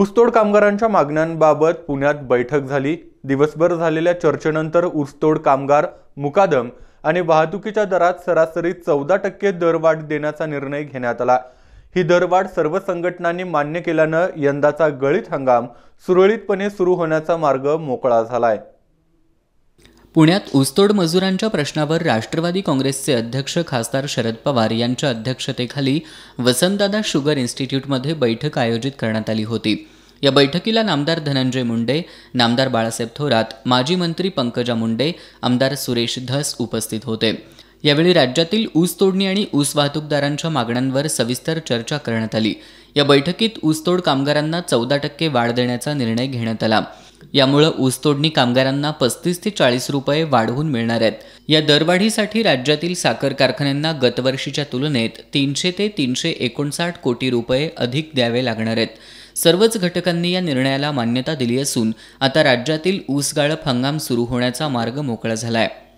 ऊसतोड कामगारांच्या मागण्यांबाबत पुण्यात बैठक झाली दिवसभर झालेल्या चर्चेनंतर ऊसतोड कामगार मुकादम आणि वाहतुकीच्या दरात सरासरी चौदा टक्के दरवाढ देण्याचा निर्णय घेण्यात आला ही दरवाढ सर्व संघटनांनी मान्य केल्यानं यंदाचा गळीत हंगाम सुरळीतपणे सुरू होण्याचा मार्ग मोकळा झाला आहे पुण्यात ऊसतोड मजुरांच्या प्रश्नावर राष्ट्रवादी काँग्रेसचे अध्यक्ष खासदार शरद पवार यांच्या अध्यक्षतेखाली वसंतदादा शुगर इन्स्टिट्यूटमध्ये बैठक आयोजित करण्यात आली होती या बैठकीला नामदार धनंजय मुंडे नामदार बाळासाहेब थोरात माजी मंत्री पंकजा मुंडे आमदार सुरेश धस उपस्थित होते यावेळी राज्यातील ऊस तोडणी आणि ऊस वाहतूकदारांच्या मागण्यांवर सविस्तर चर्चा करण्यात आली या बैठकीत ऊसतोड कामगारांना चौदा टक्के वाढ देण्याचा निर्णय घेण्यात आला यामुळे ऊसतोडणी कामगारांना पस्तीस ते चाळीस रुपये वाढवून मिळणार आहेत या दरवाढीसाठी राज्यातील साखर कारखान्यांना गतवर्षीच्या तुलनेत तीनशे ते तीनशे एकोणसाठ कोटी रुपये अधिक द्यावे लागणार आहेत सर्वच घटकांनी या निर्णयाला मान्यता दिली असून आता राज्यातील ऊस हंगाम सुरू होण्याचा मार्ग मोकळा झाला आहे